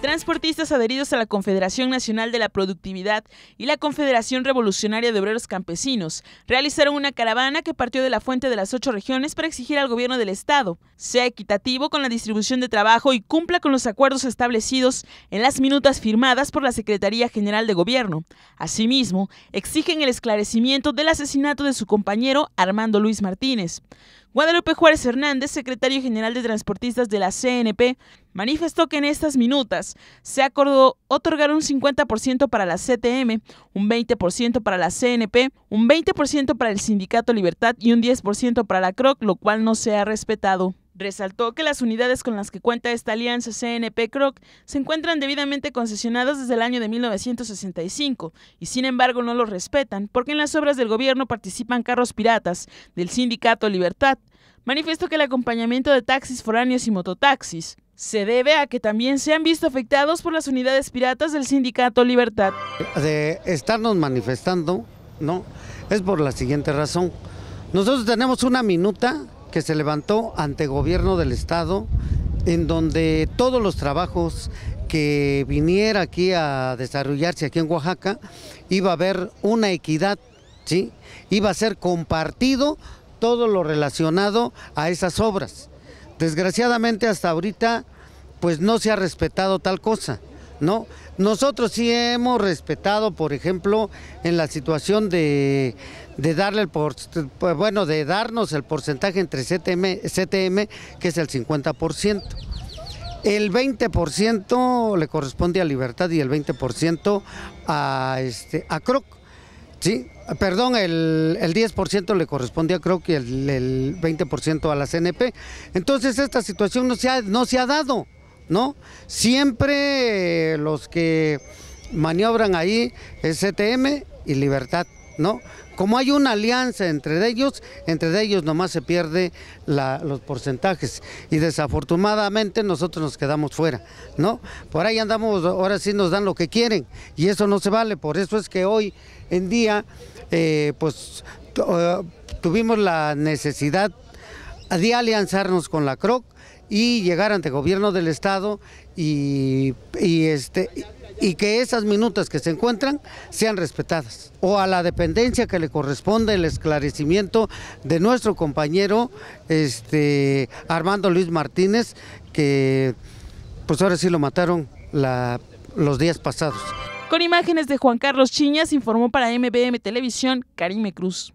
Transportistas adheridos a la Confederación Nacional de la Productividad y la Confederación Revolucionaria de Obreros Campesinos realizaron una caravana que partió de la fuente de las ocho regiones para exigir al gobierno del Estado sea equitativo con la distribución de trabajo y cumpla con los acuerdos establecidos en las minutas firmadas por la Secretaría General de Gobierno. Asimismo, exigen el esclarecimiento del asesinato de su compañero Armando Luis Martínez. Guadalupe Juárez Hernández, secretario general de transportistas de la CNP, manifestó que en estas minutas se acordó otorgar un 50% para la CTM, un 20% para la CNP, un 20% para el Sindicato Libertad y un 10% para la CROC, lo cual no se ha respetado. Resaltó que las unidades con las que cuenta esta alianza CNP Croc se encuentran debidamente concesionadas desde el año de 1965 y sin embargo no los respetan porque en las obras del gobierno participan carros piratas del sindicato Libertad. Manifestó que el acompañamiento de taxis foráneos y mototaxis se debe a que también se han visto afectados por las unidades piratas del sindicato Libertad. De estarnos manifestando, ¿no? Es por la siguiente razón. Nosotros tenemos una minuta que se levantó ante gobierno del Estado, en donde todos los trabajos que viniera aquí a desarrollarse aquí en Oaxaca, iba a haber una equidad, iba a ser compartido todo lo relacionado a esas obras. Desgraciadamente hasta ahorita pues no se ha respetado tal cosa. ¿no? Nosotros sí hemos respetado, por ejemplo, en la situación de, darle el por, bueno, de darnos el porcentaje entre CTM, CTM que es el 50%. El 20% le corresponde a Libertad y el 20% a, este, a Croc. Sí, perdón, el, 10% le corresponde a Croc y el, 20% a la CNP. Entonces esta situación no se ha dado. ¿no? Siempre los que maniobran ahí es CTM y Libertad, ¿no? Como hay una alianza entre ellos, entre ellos nomás se pierde los porcentajes y desafortunadamente nosotros nos quedamos fuera, ¿no? Por ahí andamos, ahora sí nos dan lo que quieren y eso no se vale, por eso es que hoy en día, eh, pues eh, tuvimos la necesidad de alianzarnos con la CROC y llegar ante el gobierno del estado y, este y que esas minutas que se encuentran sean respetadas o a la dependencia que le corresponde el esclarecimiento de nuestro compañero este Armando Luis Martínez que pues ahora sí lo mataron los días pasados. Con imágenes de Juan Carlos Chiñas informó para MBM Televisión Karime Cruz.